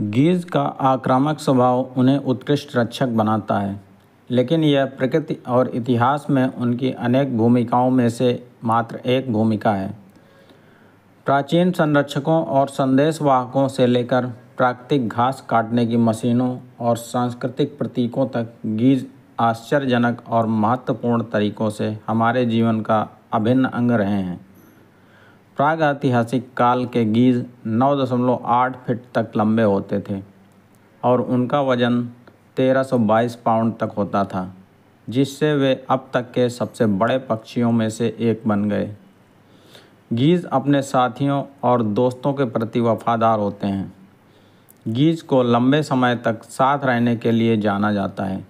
गीज का आक्रामक स्वभाव उन्हें उत्कृष्ट रक्षक बनाता है लेकिन यह प्रकृति और इतिहास में उनकी अनेक भूमिकाओं में से मात्र एक भूमिका है प्राचीन संरक्षकों और संदेशवाहकों से लेकर प्राकृतिक घास काटने की मशीनों और सांस्कृतिक प्रतीकों तक गीज आश्चर्यजनक और महत्वपूर्ण तरीकों से हमारे जीवन का अभिन्न अंग रहे हैं प्रागैतिहासिक काल के गीज़ 9.8 फीट तक लंबे होते थे और उनका वज़न 1322 पाउंड तक होता था जिससे वे अब तक के सबसे बड़े पक्षियों में से एक बन गए गीज़ अपने साथियों और दोस्तों के प्रति वफादार होते हैं गीज़ को लंबे समय तक साथ रहने के लिए जाना जाता है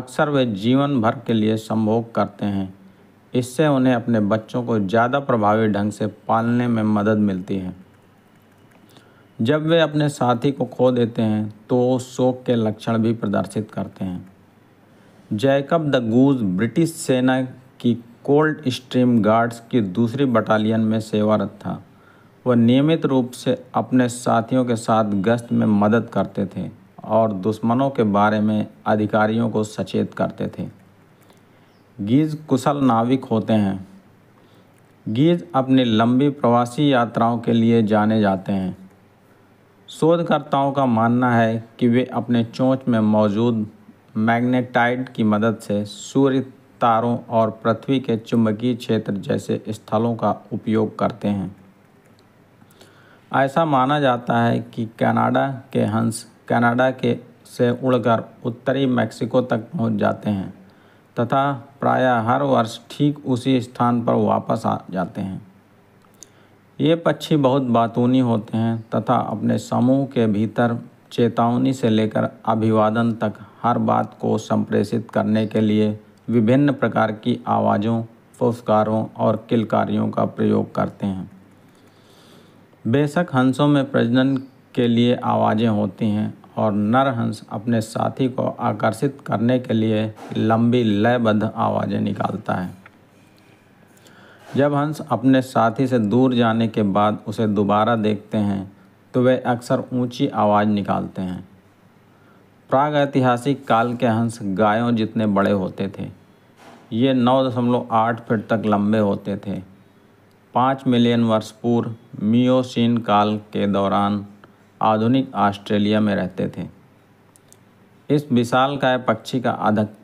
अक्सर वे जीवन भर के लिए संभोग करते हैं इससे उन्हें अपने बच्चों को ज़्यादा प्रभावी ढंग से पालने में मदद मिलती है जब वे अपने साथी को खो देते हैं तो वो शोक के लक्षण भी प्रदर्शित करते हैं जैकब द गूज ब्रिटिश सेना की कोल्ड स्ट्रीम गार्ड्स की दूसरी बटालियन में सेवारत था वह नियमित रूप से अपने साथियों के साथ गश्त में मदद करते थे और दुश्मनों के बारे में अधिकारियों को सचेत करते थे गीज़ कुशल नाविक होते हैं गीज़ अपनी लंबी प्रवासी यात्राओं के लिए जाने जाते हैं शोधकर्ताओं का मानना है कि वे अपने चोंच में मौजूद मैग्नेटाइट की मदद से सूर्य तारों और पृथ्वी के चुंबकीय क्षेत्र जैसे स्थलों का उपयोग करते हैं ऐसा माना जाता है कि कनाडा के हंस कनाडा के से उड़कर उत्तरी मैक्सिको तक पहुंच जाते हैं तथा प्रायः हर वर्ष ठीक उसी स्थान पर वापस आ जाते हैं ये पक्षी बहुत बातूनी होते हैं तथा अपने समूह के भीतर चेतावनी से लेकर अभिवादन तक हर बात को संप्रेषित करने के लिए विभिन्न प्रकार की आवाज़ों पुरस्कारों और किलकारियों का प्रयोग करते हैं बेशक हंसों में प्रजनन के लिए आवाज़ें होती हैं और नरहंस अपने साथी को आकर्षित करने के लिए लंबी लयबद्ध आवाज़ें निकालता है जब हंस अपने साथी से दूर जाने के बाद उसे दोबारा देखते हैं तो वे अक्सर ऊंची आवाज़ निकालते हैं प्राग ऐतिहासिक काल के हंस गायों जितने बड़े होते थे ये 9.8 फीट तक लंबे होते थे पाँच मिलियन वर्ष पूर्व मियोसिन काल के दौरान आधुनिक ऑस्ट्रेलिया में रहते थे इस विशालकाय पक्षी का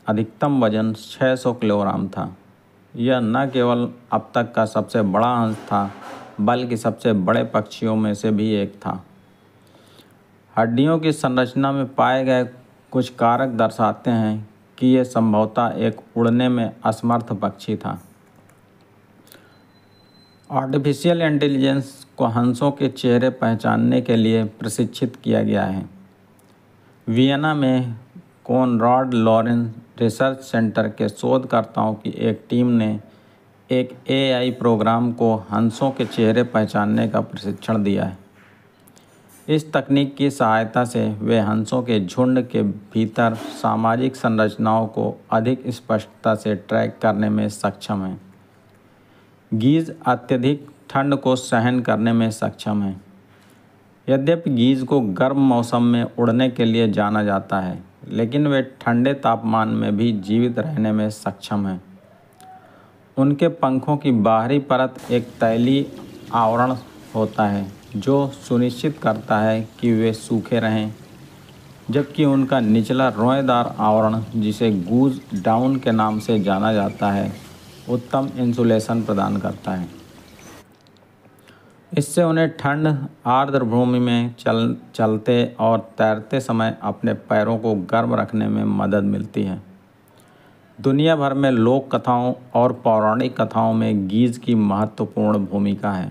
अधिकतम वजन 600 किलोग्राम था यह न केवल अब तक का सबसे बड़ा हंस था बल्कि सबसे बड़े पक्षियों में से भी एक था हड्डियों की संरचना में पाए गए कुछ कारक दर्शाते हैं कि यह संभवतः एक उड़ने में असमर्थ पक्षी था आर्टिफिशियल इंटेलिजेंस को हंसों के चेहरे पहचानने के लिए प्रशिक्षित किया गया है वियना में रॉड लॉरेंस रिसर्च सेंटर के शोधकर्ताओं की एक टीम ने एक एआई प्रोग्राम को हंसों के चेहरे पहचानने का प्रशिक्षण दिया है इस तकनीक की सहायता से वे हंसों के झुंड के भीतर सामाजिक संरचनाओं को अधिक स्पष्टता से ट्रैक करने में सक्षम हैं गीज़ अत्यधिक ठंड को सहन करने में सक्षम है यद्यपि गीज़ को गर्म मौसम में उड़ने के लिए जाना जाता है लेकिन वे ठंडे तापमान में भी जीवित रहने में सक्षम हैं उनके पंखों की बाहरी परत एक तैली आवरण होता है जो सुनिश्चित करता है कि वे सूखे रहें जबकि उनका निचला रोएदार आवरण जिसे गूज डाउन के नाम से जाना जाता है उत्तम इंसुलेशन प्रदान करता है इससे उन्हें ठंड आर्द्र भूमि में चल चलते और तैरते समय अपने पैरों को गर्म रखने में मदद मिलती है दुनिया भर में लोक कथाओं और पौराणिक कथाओं में गीज की महत्वपूर्ण भूमिका है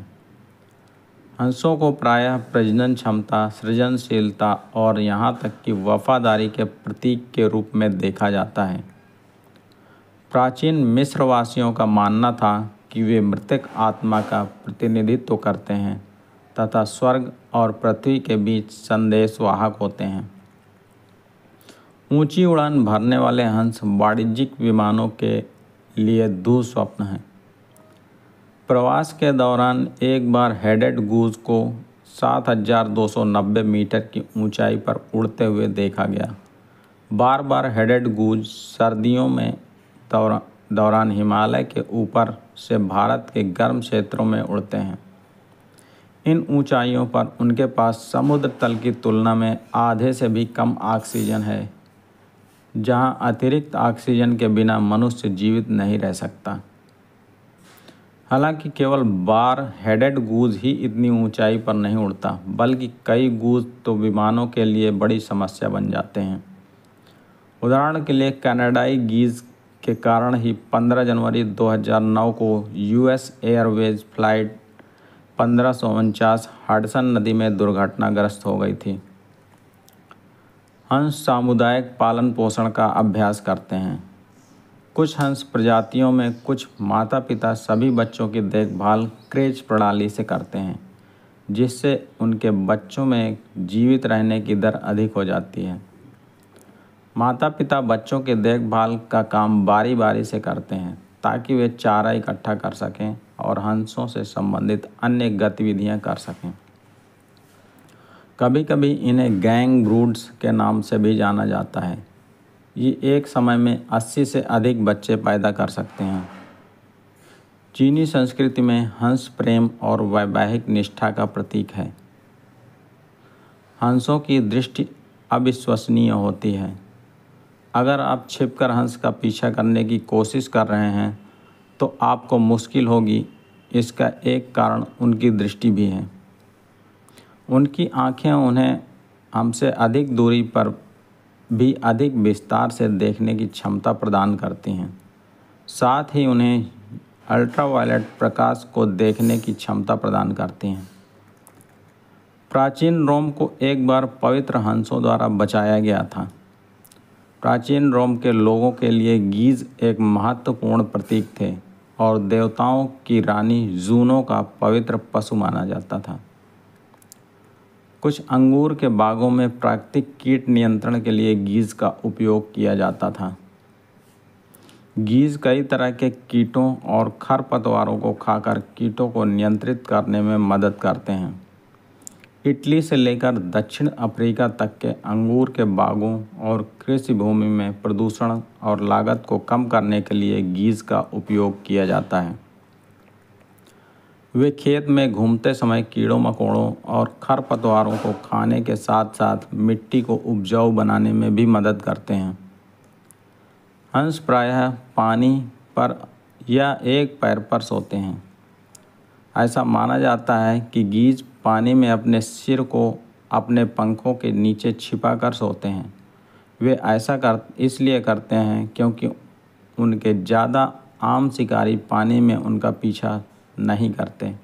हंसों को प्रायः प्रजनन क्षमता सृजनशीलता और यहाँ तक कि वफादारी के प्रतीक के रूप में देखा जाता है प्राचीन मिस्रवासियों का मानना था कि वे मृतक आत्मा का प्रतिनिधित्व करते हैं तथा स्वर्ग और पृथ्वी के बीच संदेशवाहक होते हैं ऊंची उड़ान भरने वाले हंस वाणिज्यिक विमानों के लिए दुस्वप्न हैं प्रवास के दौरान एक बार हेडेड गूज को 7,290 मीटर की ऊंचाई पर उड़ते हुए देखा गया बार बार हेडेड गूज सर्दियों में दौरा दौरान हिमालय के ऊपर से भारत के गर्म क्षेत्रों में उड़ते हैं इन ऊंचाइयों पर उनके पास समुद्र तल की तुलना में आधे से भी कम ऑक्सीजन है जहां अतिरिक्त ऑक्सीजन के बिना मनुष्य जीवित नहीं रह सकता हालांकि केवल बार हेडेड गूज ही इतनी ऊंचाई पर नहीं उड़ता बल्कि कई गूज तो विमानों के लिए बड़ी समस्या बन जाते हैं उदाहरण के लिए कनाडाई गीज के कारण ही 15 जनवरी 2009 को यूएस एयरवेज फ्लाइट पंद्रह हडसन नदी में दुर्घटनाग्रस्त हो गई थी हंस सामुदायिक पालन पोषण का अभ्यास करते हैं कुछ हंस प्रजातियों में कुछ माता पिता सभी बच्चों की देखभाल क्रेज प्रणाली से करते हैं जिससे उनके बच्चों में जीवित रहने की दर अधिक हो जाती है माता पिता बच्चों के देखभाल का काम बारी बारी से करते हैं ताकि वे चारा इकट्ठा कर सकें और हंसों से संबंधित अन्य गतिविधियां कर सकें कभी कभी इन्हें गैंग ब्रूड्स के नाम से भी जाना जाता है ये एक समय में 80 से अधिक बच्चे पैदा कर सकते हैं चीनी संस्कृति में हंस प्रेम और वैवाहिक निष्ठा का प्रतीक है हंसों की दृष्टि अविश्वसनीय होती है अगर आप छिपकर हंस का पीछा करने की कोशिश कर रहे हैं तो आपको मुश्किल होगी इसका एक कारण उनकी दृष्टि भी है उनकी आंखें उन्हें हमसे अधिक दूरी पर भी अधिक विस्तार से देखने की क्षमता प्रदान करती हैं साथ ही उन्हें अल्ट्रावायलेट प्रकाश को देखने की क्षमता प्रदान करती हैं प्राचीन रोम को एक बार पवित्र हंसों द्वारा बचाया गया था प्राचीन रोम के लोगों के लिए गीज एक महत्वपूर्ण प्रतीक थे और देवताओं की रानी जूनो का पवित्र पशु माना जाता था कुछ अंगूर के बागों में प्राकृतिक कीट नियंत्रण के लिए गीज का उपयोग किया जाता था गीज कई तरह के कीटों और खरपतवारों को खाकर कीटों को नियंत्रित करने में मदद करते हैं इटली से लेकर दक्षिण अफ्रीका तक के अंगूर के बागों और कृषि भूमि में प्रदूषण और लागत को कम करने के लिए गीज का उपयोग किया जाता है वे खेत में घूमते समय कीड़ों मकोड़ों और खरपतवारों को खाने के साथ साथ मिट्टी को उपजाऊ बनाने में भी मदद करते हैं हंस प्रायः पानी पर या एक पैर पर सोते हैं ऐसा माना जाता है कि गीज़ पानी में अपने सिर को अपने पंखों के नीचे छिपाकर सोते हैं वे ऐसा कर इसलिए करते हैं क्योंकि उनके ज़्यादा आम शिकारी पानी में उनका पीछा नहीं करते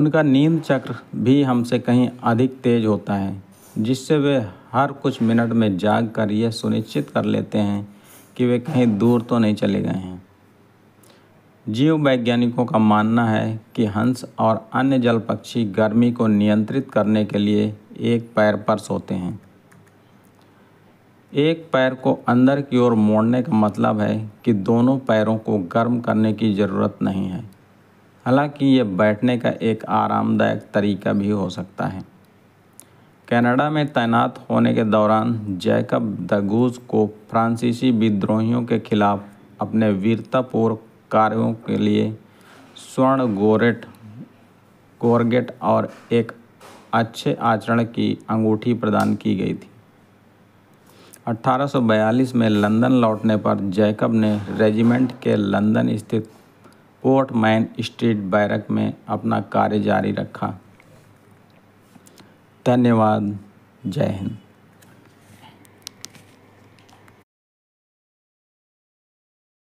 उनका नींद चक्र भी हमसे कहीं अधिक तेज होता है जिससे वे हर कुछ मिनट में जाग कर यह सुनिश्चित कर लेते हैं कि वे कहीं दूर तो नहीं चले गए हैं जीव वैज्ञानिकों का मानना है कि हंस और अन्य जल पक्षी गर्मी को नियंत्रित करने के लिए एक पैर पर सोते हैं एक पैर को अंदर की ओर मोड़ने का मतलब है कि दोनों पैरों को गर्म करने की ज़रूरत नहीं है हालांकि ये बैठने का एक आरामदायक तरीका भी हो सकता है कनाडा में तैनात होने के दौरान जैकब दगूज को फ्रांसीसी विद्रोहियों के खिलाफ अपने वीरतापूर्वक कार्यों के लिए स्वर्ण गोरेट गोरगेट और एक अच्छे आचरण की अंगूठी प्रदान की गई थी 1842 में लंदन लौटने पर जैकब ने रेजिमेंट के लंदन स्थित पोर्ट मैन स्ट्रीट बैरक में अपना कार्य जारी रखा धन्यवाद जय हिंद